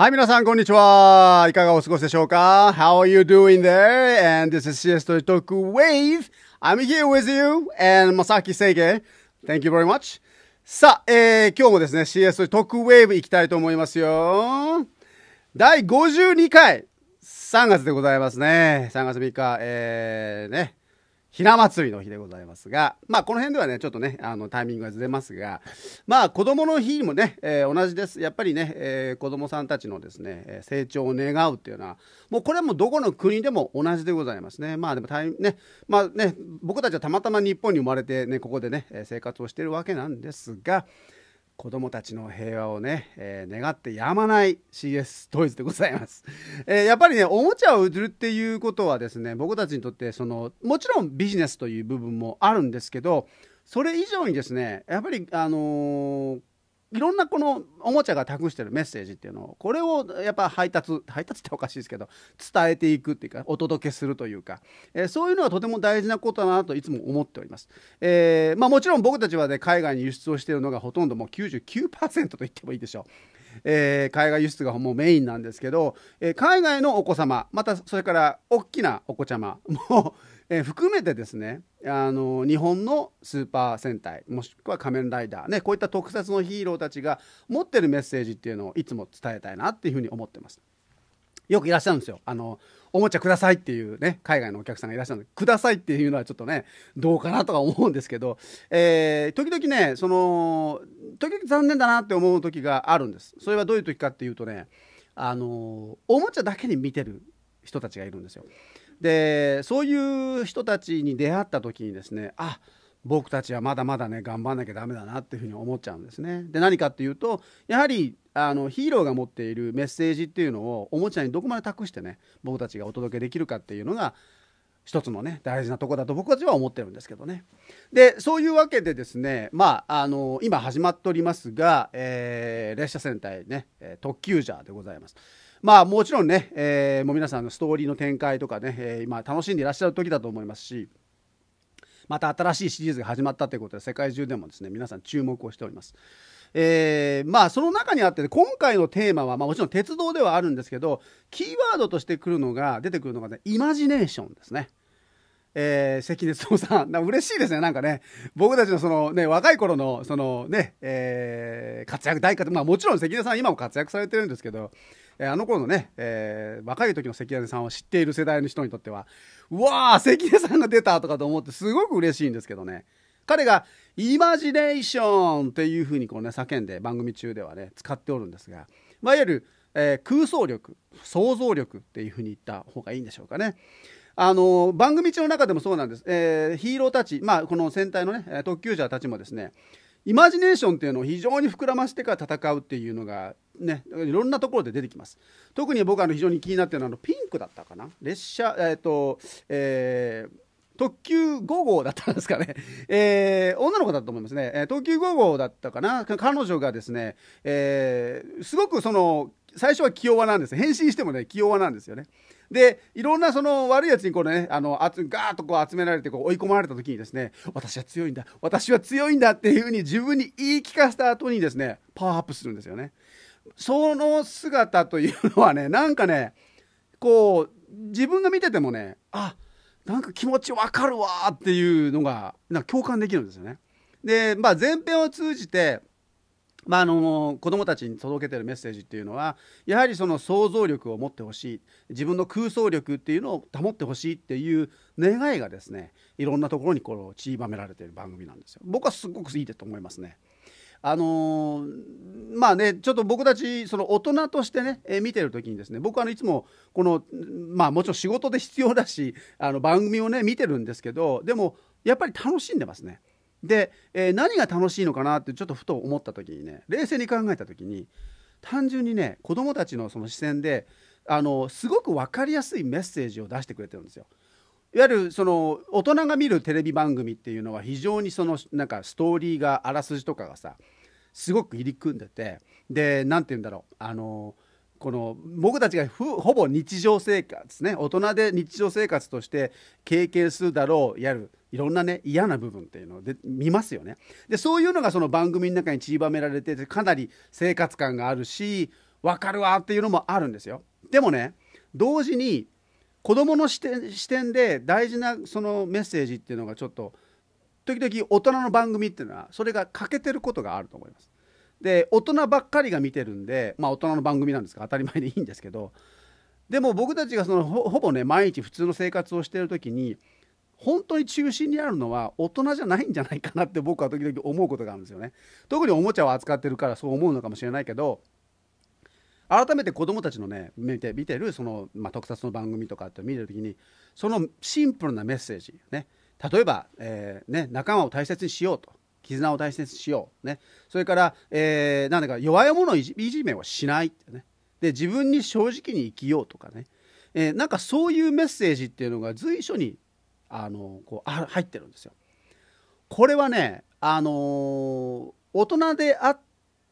はい、皆さん、こんにちは。いかがお過ごしでしょうか ?How are you doing there? And this is CS s t o Talk Wave. I'm here with you and Masaki Seige. Thank you very much. さあ、えー、今日もですね、CS t Talk Wave 行きたいと思いますよ。第52回、3月でございますね。3月3日、えー、ね、ひな祭りの日でございますが、まあ、この辺ではね、ちょっとね、あの、タイミングがずれますが、まあ、子供の日にもね、えー、同じです。やっぱりね、えー、子供さんたちのですね、成長を願うっていうのは、もうこれはもうどこの国でも同じでございますね。まあ、でもタイ、ね、まあね、僕たちはたまたま日本に生まれてね、ここでね、生活をしてるわけなんですが、子供たちの平和をね、えー、願ってやまない CS トイズでございます、えー、やっぱりねおもちゃを売るっていうことはですね僕たちにとってそのもちろんビジネスという部分もあるんですけどそれ以上にですねやっぱりあのー、いろんなこのおもちゃが託してるメッセージっていうのをこれをやっぱ配達配達っておかしいですけど伝えていくっていうかお届けするというか、えー、そういうのはとても大事なことだなといつも思っております、えー、まあ、もちろん僕たちはね海外に輸出をしているのがほとんどもう99%と言ってもいいでしょうえー、海外輸出がもうメインなんですけど、えー、海外のお子様またそれから大きなお子ちゃまもうえー、含めてですねあの日本のスーパー戦隊もしくは仮面ライダー、ね、こういった特撮のヒーローたちが持ってるメッセージっていうのをいつも伝えたいなっていうふうに思ってます。よくいらっしゃるんですよ。あのおもちゃくださいっていうね、海外のお客さんがいらっしゃるので、くださいっていうのはちょっとね、どうかなとか思うんですけど、えー、時々ね、その、時々残念だなって思う時があるんです。それはどういう時かっていうとね、あの、おもちゃだけに見てる人たちがいるんですよ。でそういう人たちに出会った時にですねあ僕たちはまだまだね頑張んなきゃダメだなっていうふうに思っちゃうんですね。で何かっていうとやはりあのヒーローが持っているメッセージっていうのをおもちゃにどこまで託してね僕たちがお届けできるかっていうのが一つのね大事なとこだと僕たちは思ってるんですけどね。でそういうわけでですねまああの今始まっておりますが、えー、列車戦隊ね特急ジャーでございます。まあもちろんね、えー、もう皆さんのストーリーの展開とかね、えー、今楽しんでいらっしゃる時だと思いますしまた新しいシリーズが始まったということで世界中でもですね皆さん注目をしております。えー、まあその中にあって、ね、今回のテーマは、まあ、もちろん鉄道ではあるんですけどキーワードとしてくるのが出てくるのがねイマジネーションですね。えー、関根勤さん、嬉しいですね、なんかね、僕たちのその、ね、若い頃のそのね、ねえー、活躍、大活躍、まあ、もちろん関根さん、今も活躍されてるんですけど、えあの頃のね、えー、若い時の関根さんを知っている世代の人にとっては、うわー、関根さんが出たとかと思ってすごく嬉しいんですけどね。彼がイマジネーションっていうふうにこうね、叫んで番組中ではね、使っておるんですが、まあ、いわゆる、えー、空想力、想像力っていうふうに言った方がいいんでしょうかね。あの番組中の中でもそうなんです、えー、ヒーローたち、まあ、この戦隊の、ね、特急者たちもですねイマジネーションっていうのを非常に膨らましてから戦うっていうのがね、いろんなところで出てきます。特に僕は非常に気になってるのはピンクだったかな列車、えっ、ー、と、えー、特急5号だったんですかね、えー、女の子だと思いますね、えー、特急5号だったかな、彼女がですね、えー、すごくその最初は気弱なんです、変身してもね、気弱なんですよね。で、いろんなその悪いやつにこうね、あの、あつガーッとこう集められてこう追い込まれた時にですね、私は強いんだ、私は強いんだっていうふうに自分に言い聞かせた後にですね、パワーアップするんですよね。その姿というのはねなんかねこう自分が見ててもねあなんか気持ちわかるわっていうのがなんか共感できるんですよね。で、まあ、前編を通じてまあ、あの子どもたちに届けてるメッセージっていうのはやはりその想像力を持ってほしい自分の空想力っていうのを保ってほしいっていう願いがですねいろんなところにこうちりばめられている番組なんですよ。僕はすごくいいと思いますね。あのー、まあねちょっと僕たちその大人としてね、えー、見てる時にですね僕はあのいつもこのまあもちろん仕事で必要だしあの番組をね見てるんですけどでもやっぱり楽しんでますね。で、えー、何が楽しいのかなってちょっとふと思った時にね冷静に考えた時に単純にね子どもたちのその視線であのすごく分かりやすいメッセージを出してくれてるんですよ。いわゆるその大人が見るテレビ番組っていうのは非常にそのなんかストーリーがあらすじとかがさすごく入り組んでてで何て言うんだろうあのこの僕たちがほぼ日常生活ね大人で日常生活として経験するだろうやるいろんなね嫌な部分っていうので見ますよねでそういうのがその番組の中に散りばめられててかなり生活感があるし分かるわっていうのもあるんですよでもね同時に子どもの視点視点で大事なそのメッセージっていうのがちょっと時々大人の番組っていうのはそれが欠けてることがあると思います。で大人ばっかりが見てるんでまあ大人の番組なんですか当たり前でいいんですけどでも僕たちがそのほぼね毎日普通の生活をしてる時に本当に中心にあるのは大人じゃないんじゃないかなって僕は時々思うことがあるんですよね。特におもちゃを扱ってるからそう思うのかもしれないけど改めて子供たちのね見て見てるその、まあ、特撮の番組とかって見てる時にそのシンプルなメッセージね例えば、えー、ね、仲間を大切にしようと絆を大切にしよう、ね、それから、えー、なんだか弱い者いじいじめをしないってねで自分に正直に生きようとかね、えー、なんかそういうメッセージっていうのが随所にあのこう入ってるんですよ。これはね、あのー、大人であっ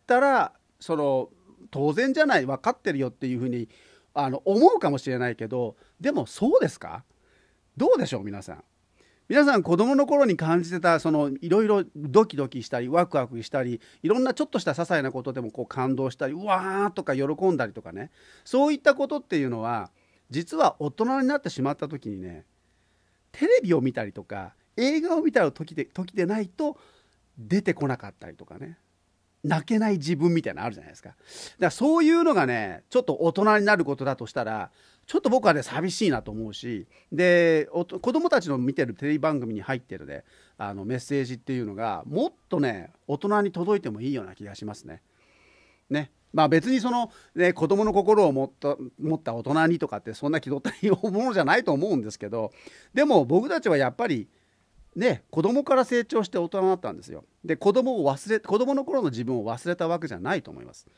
たらその当然じゃない分かってるよっていうふうにあの思うかもしれないけどでもそうですかどうでしょう皆さん。皆さん子供の頃に感じてたそのいろいろドキドキしたりワクワクしたりいろんなちょっとした些細なことでもこう感動したりうわーとか喜んだりとかねそういったことっていうのは実は大人になってしまった時にねテレビを見たりとか映画を見た時で時でないと出てこなかったりとかね泣けない自分みたいなのあるじゃないですか。だからそういうのがね、ちょっと大人になることだとしたら、ちょっと僕はね、寂しいなと思うし、で、子供たちの見てるテレビ番組に入ってるね、あのメッセージっていうのが、もっとね、大人に届いてもいいような気がしますね。ね。まあ別にその、ね、子供の心を持った持った大人にとかってそんな気取ったりものじゃないと思うんですけど、でも僕たちはやっぱり、ね、子供から成長して大人になったんですよ。で子供を忘れ子供の頃の自分を忘れたわけじゃないと思います。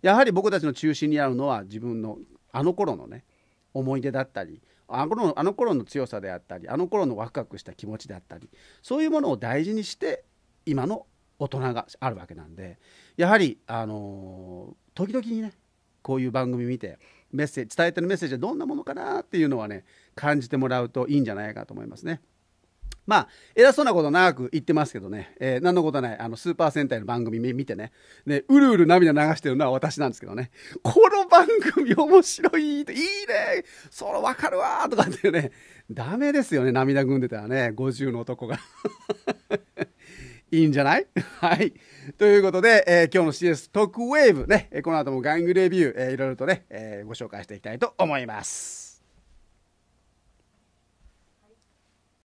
やはり僕たちの中心にあるのは自分のあの頃のね思い出だったりあの頃あの頃の強さであったりあの頃のワクワクした気持ちであったりそういうものを大事にして今の大人があるわけなんでやはり、あのー、時々にねこういう番組見てメッセージ伝えてるメッセージはどんなものかなっていうのはね感じてもらうといいんじゃないかと思いますね。まあ、偉そうなこと長く言ってますけどね、えー、何のことない、あの、スーパー戦隊の番組見てね、ね、うるうる涙流してるのは私なんですけどね、この番組面白い、いいね、それわかるわとかってね、ダメですよね、涙ぐんでたらね、50の男が。いいんじゃないはい。ということで、えー、今日の CS トークウェーブね、この後も玩具レビュー、えー、いろいろとね、えー、ご紹介していきたいと思います。